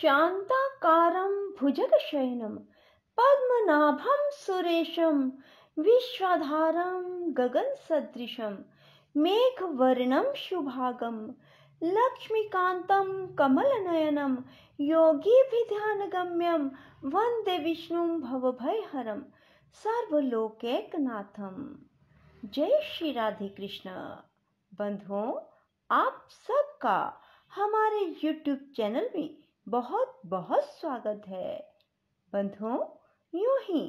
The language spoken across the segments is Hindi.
शान्ताकारं भुजगशयनं पद्मनाभं सुरेशं विश्वाधारं गगनसदृशं मेघवर्णं शुभागं लक्ष्मीकान्तं कमलनयनं योगीभिध्यानगम्यं वन्दे विष्णुं भवभयहरं सर्वलोकैकनाथं जय श्री राधे कृष्ण बंधुओं आप सबका हमारे YouTube चैनल में बहुत बहुत स्वागत है बंधुओं यूं ही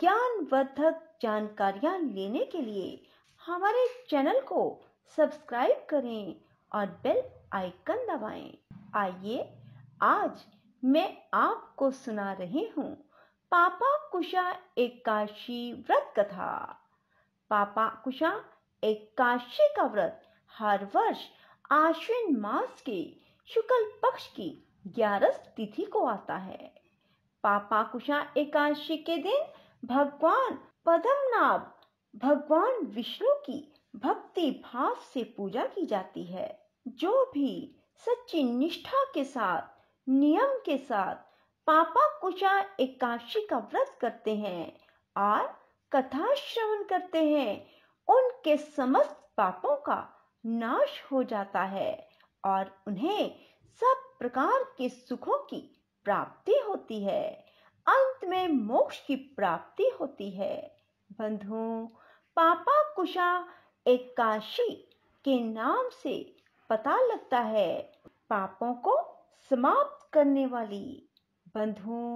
ज्ञानवर्धक जानकारियां लेने के लिए हमारे चैनल को सब्सक्राइब करें और बेल आइकन दबाएं। आइए आज मैं आपको सुना रही हूँ पापा कुशा एकाशी व्रत कथा पापा कुशा एकाशी का व्रत हर वर्ष आश्विन मास के शुक्ल पक्ष की ग्यारस तिथि को आता है पापाकुशा एकादशी के दिन भगवान पद्मनाभ भगवान विष्णु की भक्ति भाव से पूजा की जाती है जो भी सच्ची निष्ठा के साथ नियम के साथ पापा कुशा एकादशी का व्रत करते हैं और कथा श्रवण करते हैं उनके समस्त पापों का नाश हो जाता है और उन्हें सब प्रकार के सुखों की प्राप्ति होती है अंत में मोक्ष की प्राप्ति होती है बंधुओं पापा कुशा एकाशी के नाम से पता लगता है पापों को समाप्त करने वाली बंधुओं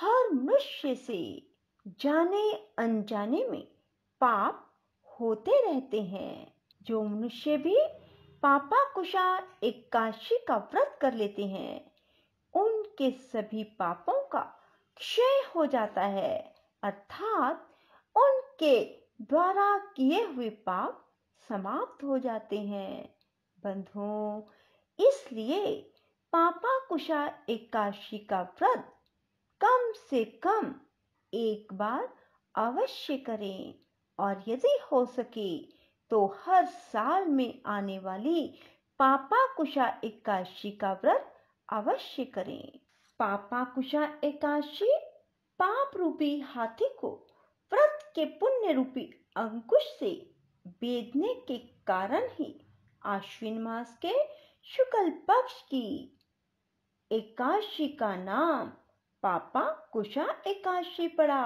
हर मनुष्य से जाने अनजाने में पाप होते रहते हैं जो मनुष्य भी पापा कुशा एकादशी का व्रत कर लेते हैं उनके सभी पापों का क्षय हो जाता है अर्थात उनके द्वारा किए हुए पाप समाप्त हो जाते हैं बंधुओं इसलिए पापा कुशा एकाशी का व्रत कम से कम एक बार अवश्य करें और यदि हो सके तो हर साल में आने वाली पापा कुशा एकादशी का व्रत अवश्य करें पापा कुशा एकादशी पाप रूपी हाथी को व्रत के पुण्य रूपी अंकुश से बेदने के कारण ही आश्विन मास के शुक्ल पक्ष की एकादशी का नाम पापा कुशा एकादशी पड़ा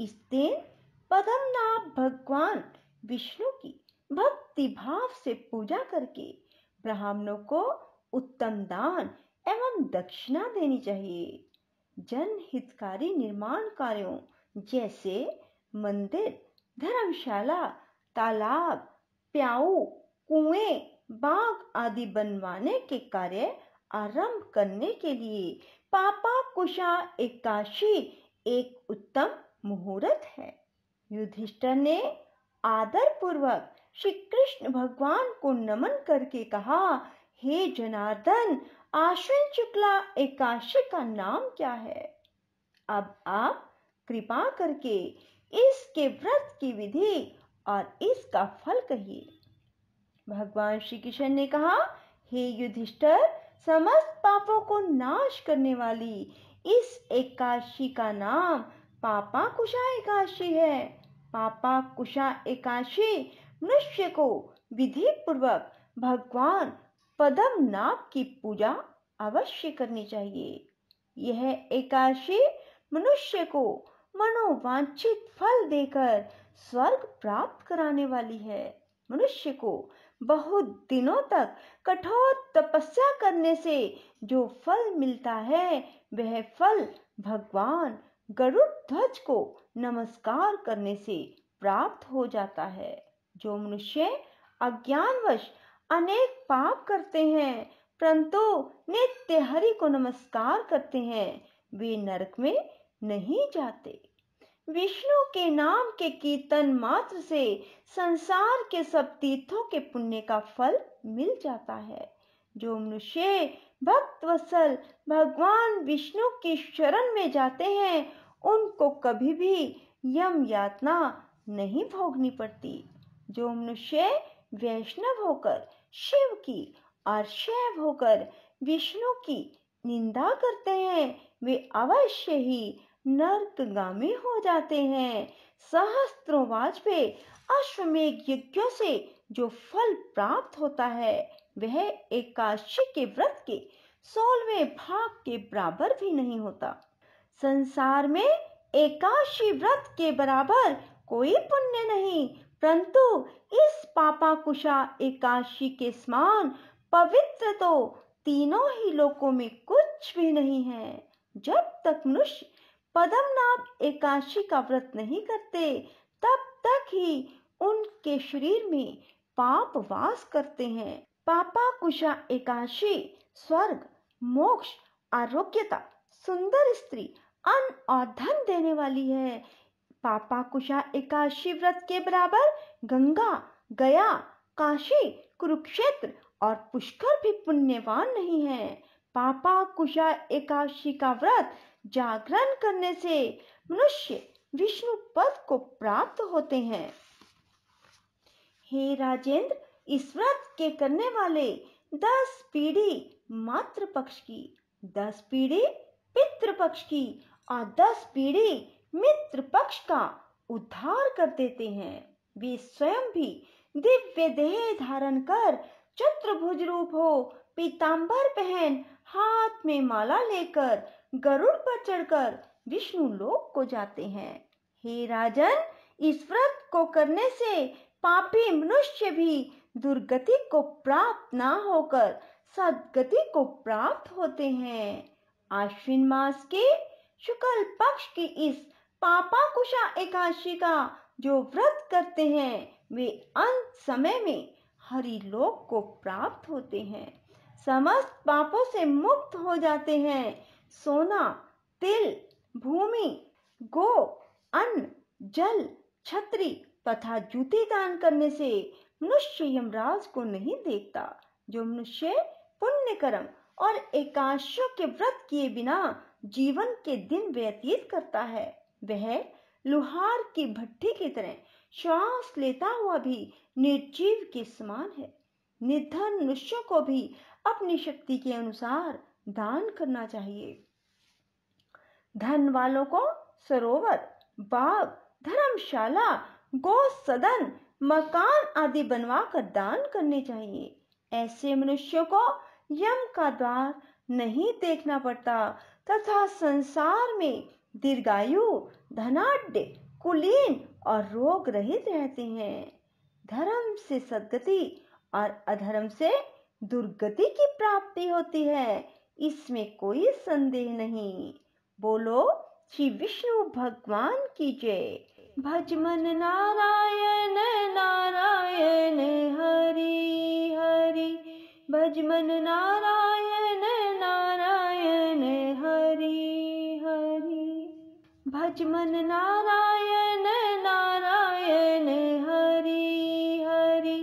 इस दिन पदमनाभ भगवान विष्णु की भक्ति भाव से पूजा करके ब्राह्मणों को उत्तम दान एवं दक्षिणा देनी चाहिए जनहितकारी निर्माण कार्यों जैसे मंदिर धर्मशाला तालाब प्याऊ कुएं बाग आदि बनवाने के कार्य आरंभ करने के लिए पापा कुशा एकाशी एक उत्तम मुहूर्त है युधिष्ठर ने आदर पूर्वक श्री कृष्ण भगवान को नमन करके कहा हे जनार्दन आश्विन शुक्ला एकाशी का नाम क्या है अब आप कृपा करके इसके व्रत की विधि और इसका फल कहिए भगवान श्री कृष्ण ने कहा हे युधिष्ठर समस्त पापों को नाश करने वाली इस एकाशी का नाम पापा कुशा एकाशी है पापा कुशा एकाशी मनुष्य को विधि पूर्वक भगवान पदम नाम की पूजा अवश्य करनी चाहिए यह एकादशी मनुष्य को मनोवांछित फल देकर स्वर्ग प्राप्त कराने वाली है मनुष्य को बहुत दिनों तक कठोर तपस्या करने से जो फल मिलता है वह फल भगवान गरुड़ ध्वज को नमस्कार करने से प्राप्त हो जाता है जो मनुष्य अज्ञानवश अनेक पाप करते हैं परंतु नित्य हरि को नमस्कार करते हैं वे नरक में नहीं जाते विष्णु के नाम के कीर्तन मात्र से संसार के सब तीर्थों के पुण्य का फल मिल जाता है जो मनुष्य भक्त वसल भगवान विष्णु की शरण में जाते हैं उनको कभी भी यम यातना नहीं भोगनी पड़ती जो मनुष्य वैष्णव होकर शिव की और शैव होकर विष्णु की निंदा करते हैं वे अवश्य ही नर्कगामी हो जाते हैं सहस्त्रों वाजपे अश्वमेघ यज्ञ से जो फल प्राप्त होता है वह एकादशी के व्रत के सोलवे भाग के बराबर भी नहीं होता संसार में एकादशी व्रत के बराबर कोई पुण्य नहीं परंतु इस पापा कुशा एकाशी के समान पवित्र तो तीनों ही लोकों में कुछ भी नहीं है जब तक मनुष्य पदमनाभ एकाशी का व्रत नहीं करते तब तक ही उनके शरीर में पाप वास करते हैं पापा कुशा एकाशी स्वर्ग मोक्ष आरोग्यता सुंदर स्त्री अन्न और धन देने वाली है पापा कुशा एकाशी व्रत के बराबर गंगा गया काशी कुरुक्षेत्र और पुष्कर भी पुण्यवान नहीं है पापा कुशा एकाशी का व्रत जागरण करने से मनुष्य विष्णु पद को प्राप्त होते हैं हे राजेंद्र इस व्रत के करने वाले दस पीढ़ी मातृ पक्ष की दस पीढ़ी पितृ पक्ष की और दस पीढ़ी मित्र पक्ष का उद्धार कर देते हैं वे स्वयं भी दिव्य देह धारण कर चतुर्भुज रूप हो पीताम्बर पहन हाथ में माला लेकर गरुड़ पर चढ़कर विष्णु लोक को जाते हैं हे राजन इस व्रत को करने से पापी मनुष्य भी दुर्गति को प्राप्त ना होकर सदगति को प्राप्त होते हैं आश्विन मास के शुक्ल पक्ष की इस पापा कुशा एकाशी का जो व्रत करते हैं वे अंत समय में लोक को प्राप्त होते हैं समस्त पापों से मुक्त हो जाते हैं सोना तिल भूमि गो अन्न जल छत्री तथा जूते दान करने से मनुष्य यमराज को नहीं देखता जो मनुष्य पुण्य कर्म और एकाश्य के व्रत किए बिना जीवन के दिन व्यतीत करता है वह लुहार की भट्टी की तरह श्वास लेता हुआ भी निर्जीव के समान है निर्धन मनुष्य को भी अपनी शक्ति के अनुसार दान करना चाहिए धन वालों को सरोवर बाग धर्मशाला गो सदन मकान आदि बनवा कर दान करने चाहिए ऐसे मनुष्य को यम का द्वार नहीं देखना पड़ता तथा संसार में दीर्घायु धनाढ़ कुलीन और रोग रहित रहते हैं धर्म से सदगति और अधर्म से दुर्गति की प्राप्ति होती है इसमें कोई संदेह नहीं बोलो श्री विष्णु भगवान की जय भजमन नारायण नारायण हरि हरि भजमन नारायण लक्ष्मण नारायण नारायण हरि हरि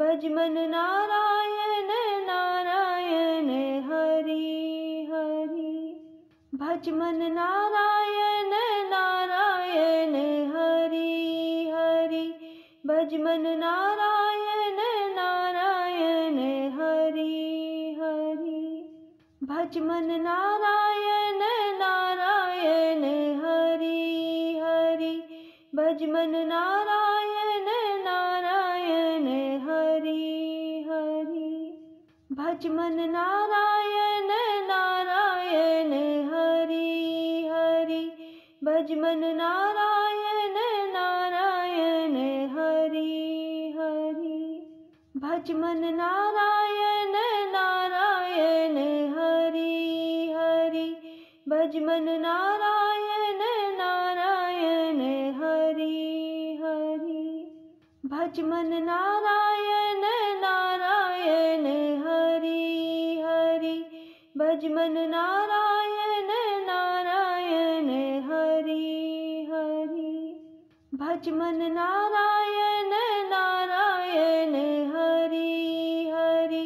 भजमन नारायण नारायण हरि हरि भजमन नारायण नारायण हरि हरि भजमन नारायण नारायण हरि हरि भजमन नारायण भजमन नारायण नारायण हरि हरि भजमन नारायण नारायण हरि हरि भजमन नारायण नारायण हरि हरि भजमन नारायण नारायण हरि हरि भजमन नारायण लक्ष्मण नारायण नारायण हरि हरि भजमन नारायण नारायण हरि हरि भजमन नारायण नारायण हरि हरि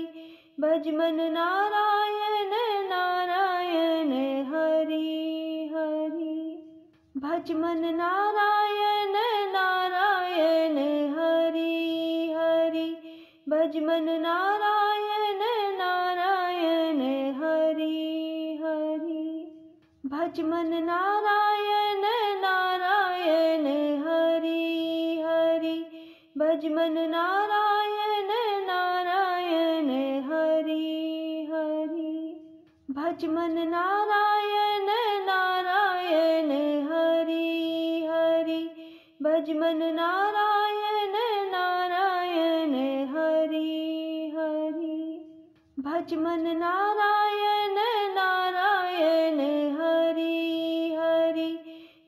भजमन नारायण नारायण हरि हरि भजमन नारायण भगवान नारायण नारायण हरि हरि भज मन नारायण नारायण हरि हरि भज मन नारायण नारायण हरि हरि भज मन नारायण नारायण हरि हरि भज मन नारायण भजमन नारायण नारायण हरि हरि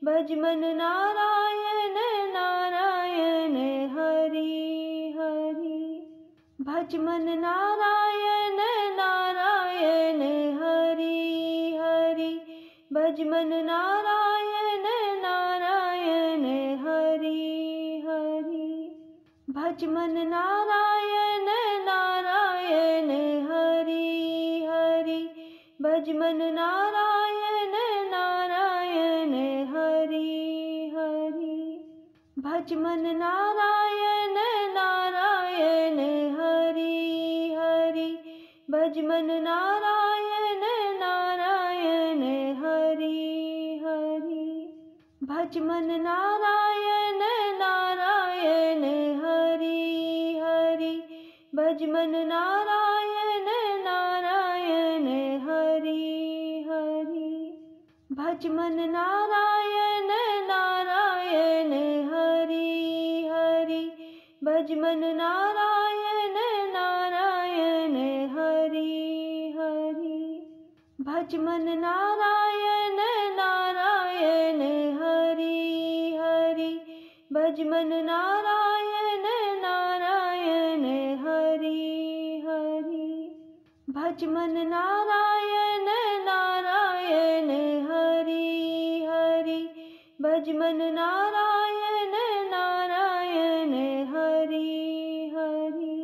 भजमन नारायण नारायण हरि हरि भजमन नारायण नारायण हरि हरि भजमन नारायण नारायण हरि हरि भजमन नारायण मन नारायण नारायण हरि हरि भज मन नारायण नारायण हरि हरि भज मन नारायण नारायण हरि हरि भज मन नारायण नारायण हरि हरि भज मन नारायण लक्ष्मण नारायण नारायण हरि हरि भजमन नारायण नारायण हरि हरि भजमन नारायण नारायण हरि हरि भजमन नारायण नारायण हरि हरि भजमन नारायण भगवान नारायण नारायण हरि हरि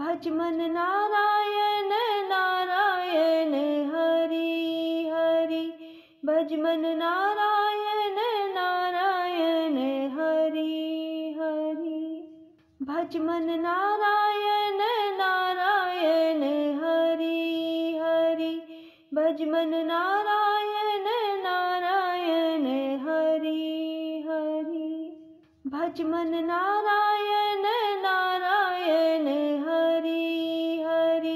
भज मन नारायण नारायण हरि हरि भज मन नारायण नारायण हरि हरि भज मन नारायण नारायण हरि हरि भज मन नारायण लक्ष्मण नारायण नारायण हरि हरि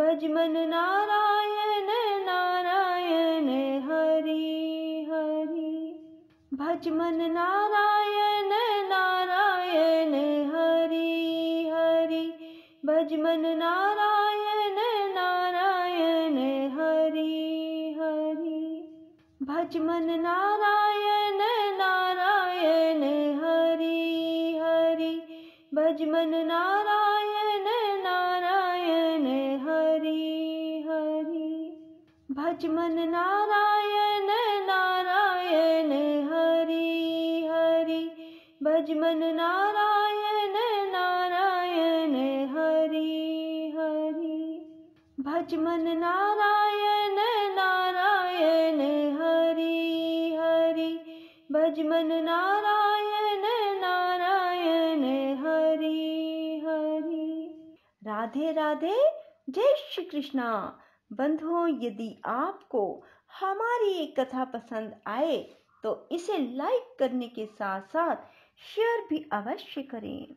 भजमन नारायण नारायण हरि हरि भजमन नारायण नारायण हरि हरि भजमन नारायण नारायण हरि हरि भजमन नारायण पञ्चमन नारायण नारायण हरि हरि भजमन नारायण नारायण हरि हरि भजमन नारायण नारायण हरि हरि भजमन नारायण नारायण हरि हरि भजमन नारायण राधे राधे जय श्री कृष्णा बंधुओं यदि आपको हमारी ये कथा पसंद आए तो इसे लाइक करने के साथ साथ शेयर भी अवश्य करें